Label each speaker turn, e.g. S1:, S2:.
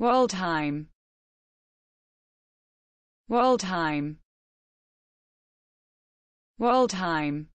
S1: Waldheim Waldheim Waldheim